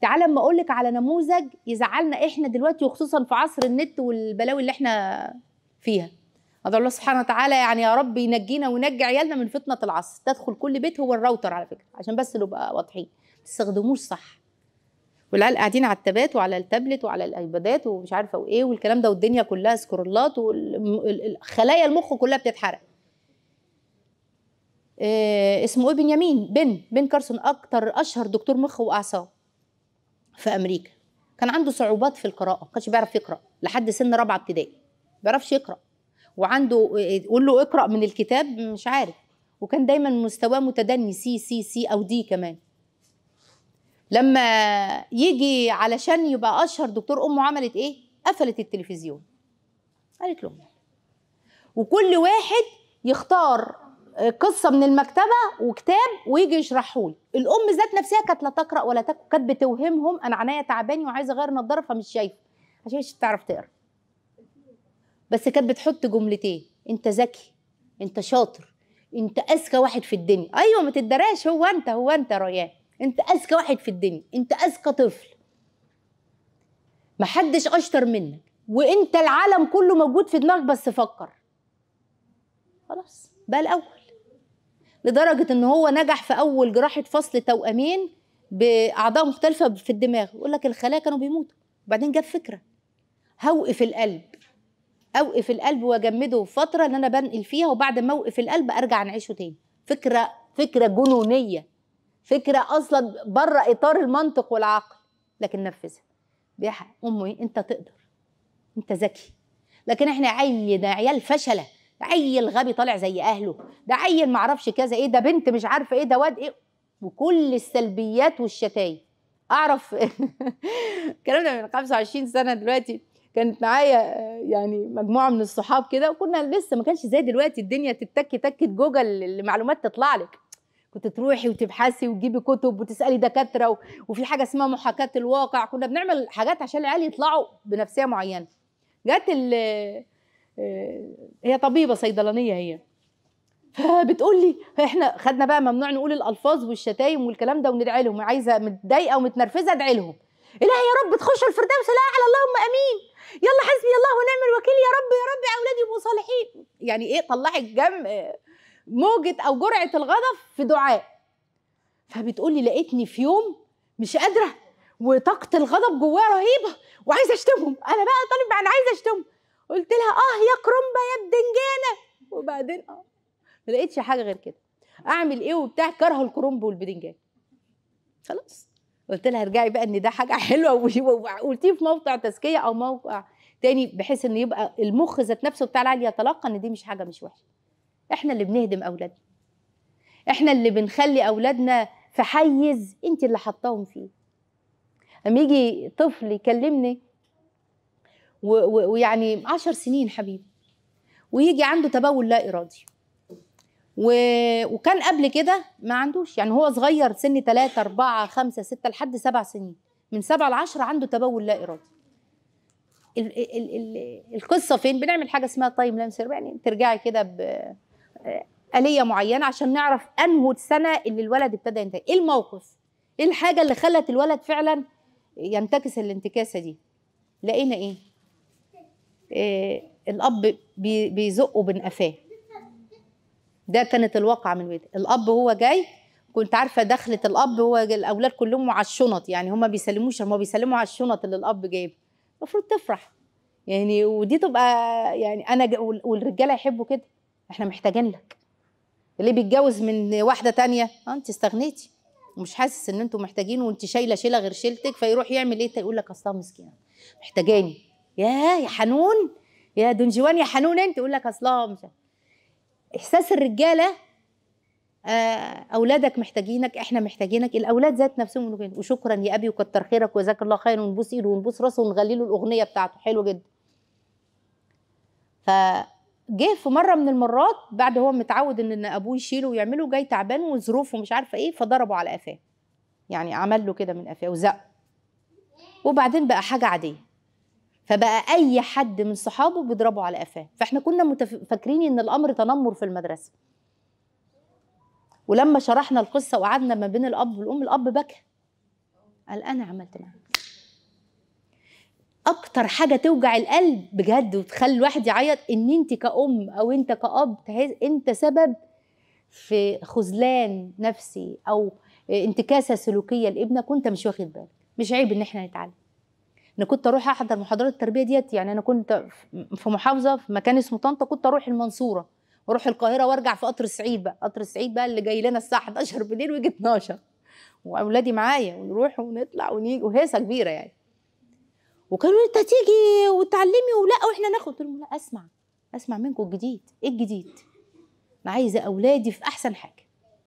تعال اما اقول لك على نموذج يزعلنا احنا دلوقتي وخصوصا في عصر النت والبلاوي اللي احنا فيها هذا الله سبحانه وتعالى يعني يا رب ينجينا وينجي عيالنا من فتنه العصر تدخل كل بيت هو الراوتر على فكره عشان بس نبقى واضحين ما تستخدموش صح والعيال قاعدين على التابات وعلى التابلت وعلى الايبادات ومش عارفه وايه والكلام ده والدنيا كلها سكرولات وخلايا المخ كلها بتتحرق إيه اسمه ايه بنيامين بن بن كارسون اكتر اشهر دكتور مخ واعصاب في امريكا كان عنده صعوبات في القراءه ما كانش بيعرف يقرا لحد سن رابعه ابتدائي ما بيعرفش يقرا وعنده قول له اقرا من الكتاب مش عارف وكان دايما مستواه متدني سي سي سي او دي كمان لما يجي علشان يبقى اشهر دكتور امه عملت ايه قفلت التلفزيون قالت له وكل واحد يختار قصه من المكتبه وكتاب ويجي يشرحهولي الام ذات نفسها كانت لا تقرا ولا تكتب كانت بتوهمهم انا عينيا تعباني وعايزه اغير نظاره فمش شايفه عشان مش بتعرف تقرا بس كانت بتحط جملتين انت ذكي انت شاطر انت اذكى واحد في الدنيا ايوه ما تدراش هو انت هو انت ريان انت اذكى واحد في الدنيا انت اذكى طفل محدش اشطر منك وانت العالم كله موجود في دماغك بس فكر خلاص ده الاول لدرجه ان هو نجح في اول جراحه فصل توامين باعضاء مختلفه في الدماغ يقول لك الخلايا كانوا بيموتوا وبعدين جاب فكره هوقف القلب اوقف القلب واجمده فتره ان انا بنقل فيها وبعد ما اوقف القلب ارجع نعيشه تاني فكره فكره جنونيه فكره اصلا بره اطار المنطق والعقل لكن نفذها بيحق امي انت تقدر انت ذكي لكن احنا عيل عيال فشله ده عيل غبي طالع زي اهله ده عيل معرفش كذا ايه ده بنت مش عارفه ايه ده واد ايه وكل السلبيات والشتايم اعرف الكلام ده من 25 سنه دلوقتي كانت معايا آه، يعني مجموعه من الصحاب كده وكنا لسه ما كانش زي دلوقتي الدنيا تتك تكه جوجل المعلومات تطلع لك كنت تروحي وتبحثي وتجيبي كتب وتسالي دكاتره وفي حاجه اسمها محاكاه الواقع كنا بنعمل حاجات عشان العيال يطلعوا بنفسيه معينه جت ال آه، هي طبيبه صيدلانيه هي فبتقول لي احنا خدنا بقى ممنوع نقول الالفاظ والشتايم والكلام ده وندعي لهم عايزه متضايقه ومتنرفزه ادعي لهم الهي يا رب تخشوا الفردوس لا على اللهم امين يلا حسبي الله ونعم الوكيل يا رب يا رب يا اولادي يبقوا صالحين يعني ايه طلعت الجم آه، موجه او جرعه الغضب في دعاء فبتقول لي لقيتني في يوم مش قادره وطاقه الغضب جوايا رهيبه وعايزه اشتمهم انا بقى طالب انا عايزه اشتمهم قلت لها اه يا كرومبا يا بدنجانه وبعدين اه ما لقيتش حاجه غير كده اعمل ايه وبتاع كرهوا الكرومب والبدنجان خلاص قلت لها ارجعي بقى ان ده حاجه حلوه وقلتيه في موقع تزكيه او موقع تاني بحيث ان يبقى المخ ذات نفسه بتاع العيال يتلقى ان دي مش حاجه مش وحشه احنا اللي بنهدم اولادنا احنا اللي بنخلي اولادنا في حيز انت اللي حطاهم فيه لما يجي طفل يكلمني ويعني عشر سنين حبيبي ويجي عنده تبول لا ارادي و... وكان قبل كده ما عندوش يعني هو صغير سن 3 4 5 6 لحد 7 سنين من 7 ل 10 عنده تبول لا ارادي ال... ال... ال... القصه فين بنعمل حاجه اسمها تايم لانس يعني ترجعي كده ب آلية معينة عشان نعرف أنهو السنة اللي الولد ابتدى ينتكس إيه الموقف؟ إيه الحاجة اللي خلت الولد فعلا ينتكس الانتكاسة دي؟ لقينا إيه؟ آه، الاب بيزقه بين قفاه ده كانت الواقعه من البيت الاب هو جاي كنت عارفه دخله الاب هو الاولاد كلهم على الشنط يعني هم بيسلموش هم بيسلموا على الشنط اللي الاب جايبها المفروض تفرح يعني ودي تبقى يعني انا والرجاله يحبوا كده احنا محتاجين لك اللي بيتجوز من واحده تانية اه انت استغنيتي ومش حاسس ان انتوا محتاجين وانت شايله شيله غير شيلتك فيروح يعمل ايه يقول لك اصلا مسكينه محتاجاني ياه يا حنون يا دون جوان يا حنون انت يقول لك اصلها مش احساس الرجاله آه، اولادك محتاجينك احنا محتاجينك الاولاد ذات نفسهم وشكرا يا ابي وكتر خيرك وجزاك الله خير ونبوس ايده ونبوس راسه ونغني له الاغنيه بتاعته حلو جدا فجه في مره من المرات بعد هو متعود ان ابوه يشيله ويعمله جاي تعبان وظروفه مش عارفه ايه فضربه على قفاه يعني عمل له كده من قفاه وزقه وبعدين بقى حاجه عاديه فبقى اي حد من صحابه بيضربه على قفاه فاحنا كنا فاكرين ان الامر تنمر في المدرسه ولما شرحنا القصه وقعدنا ما بين الاب والام الاب بكى قال انا عملت معاك اكتر حاجه توجع القلب بجد وتخلي الواحد يعيط ان انت كأم او انت كأب انت سبب في خذلان نفسي او انتكاسه سلوكيه لابنك وانت مش واخد بالك مش عيب ان احنا نتعلم انا كنت اروح احضر محاضرات التربيه ديت يعني انا كنت في محافظه في مكان اسمه طنطا كنت اروح المنصوره واروح القاهره وارجع في قطر السعيد بقى قطر السعيد بقى اللي جاي لنا الساعه 11 بالليل ويجي 12 واولادي معايا ونروح ونطلع ونيجي وهيصه كبيره يعني وكانوا انت تيجي وتعلمي ولا واحنا ناخد قلت لهم لا اسمع اسمع منكم الجديد ايه الجديد انا عايزه اولادي في احسن حاجه